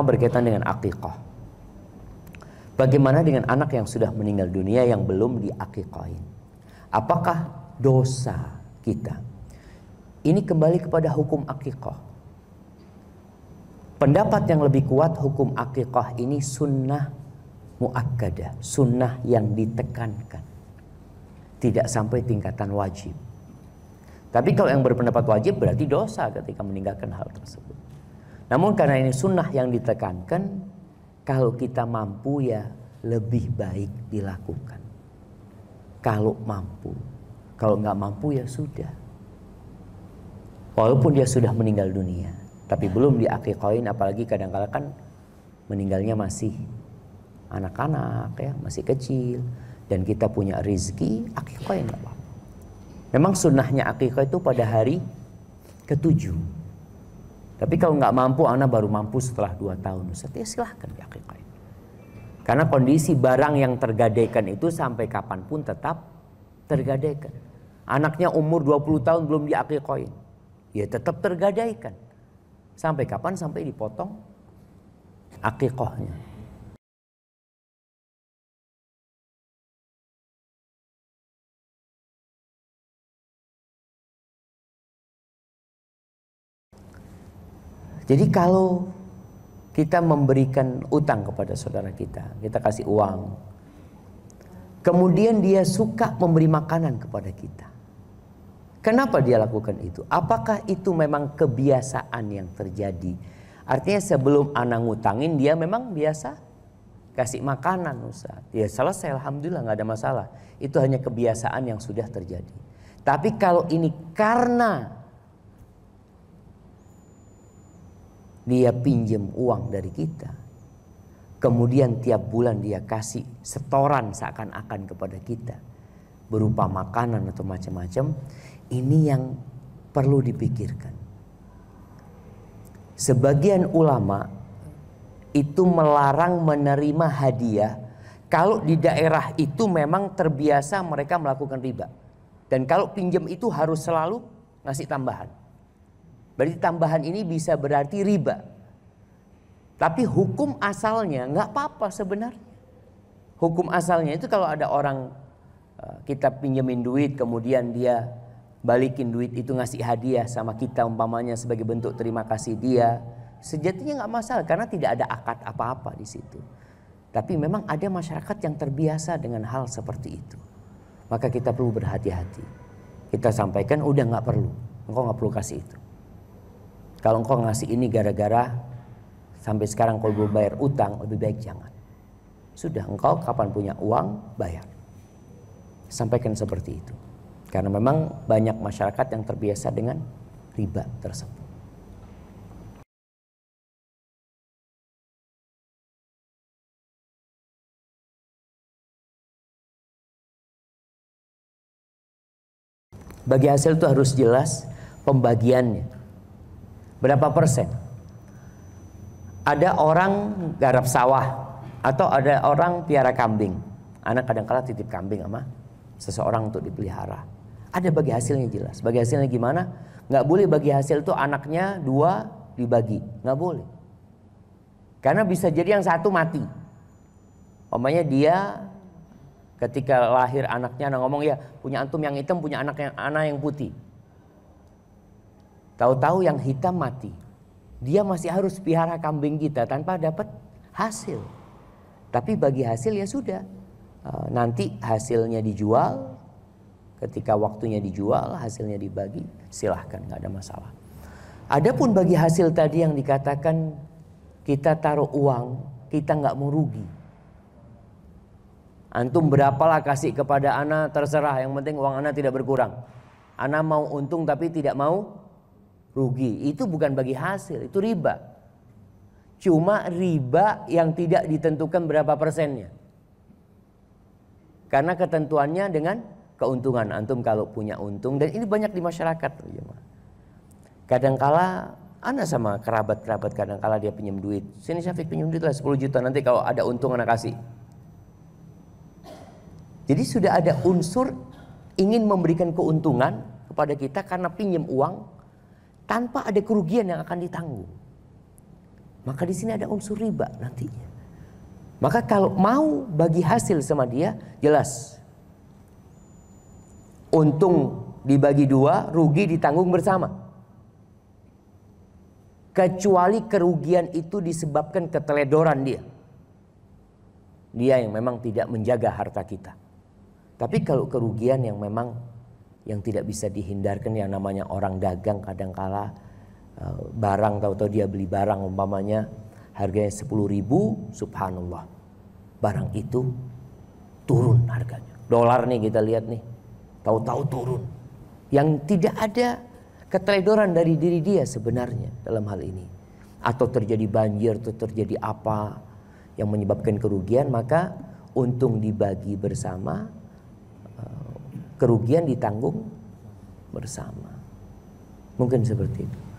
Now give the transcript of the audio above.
berkaitan dengan akikah. Bagaimana dengan anak yang sudah meninggal dunia yang belum diakikahin? Apakah dosa kita? Ini kembali kepada hukum akikah. Pendapat yang lebih kuat hukum akikah ini sunnah muakkada, sunnah yang ditekankan. Tidak sampai tingkatan wajib. Tapi kalau yang berpendapat wajib berarti dosa ketika meninggalkan hal tersebut. Namun karena ini sunnah yang ditekankan, kalau kita mampu ya lebih baik dilakukan. Kalau mampu, kalau nggak mampu ya sudah. Walaupun dia sudah meninggal dunia, tapi ya. belum koin apalagi kadang kadang kan meninggalnya masih anak-anak ya, masih kecil dan kita punya rizki, akikah nggak apa Memang sunnahnya akikah itu pada hari ketujuh tapi kalau nggak mampu, anak baru mampu setelah dua tahun. setia ya silahkan di akikah Karena kondisi barang yang tergadaikan itu sampai kapanpun tetap tergadaikan. Anaknya umur 20 tahun belum di diakikoin. Ya tetap tergadaikan. Sampai kapan? Sampai dipotong akikohnya. Jadi kalau kita memberikan utang kepada saudara kita, kita kasih uang. Kemudian dia suka memberi makanan kepada kita. Kenapa dia lakukan itu? Apakah itu memang kebiasaan yang terjadi? Artinya sebelum anak ngutangin dia memang biasa kasih makanan Ustaz. Ya selesai Alhamdulillah nggak ada masalah. Itu hanya kebiasaan yang sudah terjadi. Tapi kalau ini karena dia pinjam uang dari kita. Kemudian tiap bulan dia kasih setoran seakan-akan kepada kita. Berupa makanan atau macam-macam. Ini yang perlu dipikirkan. Sebagian ulama itu melarang menerima hadiah kalau di daerah itu memang terbiasa mereka melakukan riba. Dan kalau pinjam itu harus selalu ngasih tambahan. Berarti tambahan ini bisa berarti riba. Tapi hukum asalnya nggak apa-apa sebenarnya. Hukum asalnya itu kalau ada orang eh, kita pinjemin duit kemudian dia balikin duit itu ngasih hadiah sama kita umpamanya sebagai bentuk terima kasih dia sejatinya nggak masalah karena tidak ada akad apa-apa di situ tapi memang ada masyarakat yang terbiasa dengan hal seperti itu maka kita perlu berhati-hati kita sampaikan udah nggak perlu engkau nggak perlu kasih itu kalau engkau ngasih ini gara-gara sampai sekarang kau belum bayar utang, lebih baik jangan. Sudah engkau kapan punya uang, bayar. Sampaikan seperti itu. Karena memang banyak masyarakat yang terbiasa dengan riba tersebut. Bagi hasil itu harus jelas pembagiannya Berapa persen? Ada orang garap sawah atau ada orang piara kambing. Anak kadang-kala titip kambing sama seseorang untuk dipelihara. Ada bagi hasilnya jelas. Bagi hasilnya gimana? Nggak boleh bagi hasil itu anaknya dua dibagi. Nggak boleh. Karena bisa jadi yang satu mati. Omanya dia ketika lahir anaknya anak ngomong ya punya antum yang hitam punya anak yang anak yang putih Tahu-tahu yang hitam mati. Dia masih harus pihara kambing kita tanpa dapat hasil. Tapi bagi hasil ya sudah. E, nanti hasilnya dijual. Ketika waktunya dijual, hasilnya dibagi. Silahkan, nggak ada masalah. Adapun bagi hasil tadi yang dikatakan kita taruh uang, kita nggak mau rugi. Antum berapalah kasih kepada anak terserah, yang penting uang anak tidak berkurang. Anak mau untung tapi tidak mau rugi. Itu bukan bagi hasil, itu riba. Cuma riba yang tidak ditentukan berapa persennya. Karena ketentuannya dengan keuntungan antum kalau punya untung dan ini banyak di masyarakat. Oh, iya, kadangkala anak sama kerabat-kerabat kadangkala dia pinjam duit. Sini Syafiq pinjam duit lah 10 juta nanti kalau ada untung anak kasih. Jadi sudah ada unsur ingin memberikan keuntungan kepada kita karena pinjam uang tanpa ada kerugian yang akan ditanggung. Maka di sini ada unsur riba nantinya. Maka kalau mau bagi hasil sama dia, jelas. Untung dibagi dua, rugi ditanggung bersama. Kecuali kerugian itu disebabkan keteledoran dia. Dia yang memang tidak menjaga harta kita. Tapi kalau kerugian yang memang yang tidak bisa dihindarkan yang namanya orang dagang kadangkala kala eh, barang tahu-tahu dia beli barang umpamanya harganya sepuluh ribu subhanallah barang itu turun harganya dolar nih kita lihat nih tahu-tahu turun yang tidak ada keteledoran dari diri dia sebenarnya dalam hal ini atau terjadi banjir atau terjadi apa yang menyebabkan kerugian maka untung dibagi bersama kerugian ditanggung bersama. Mungkin seperti itu.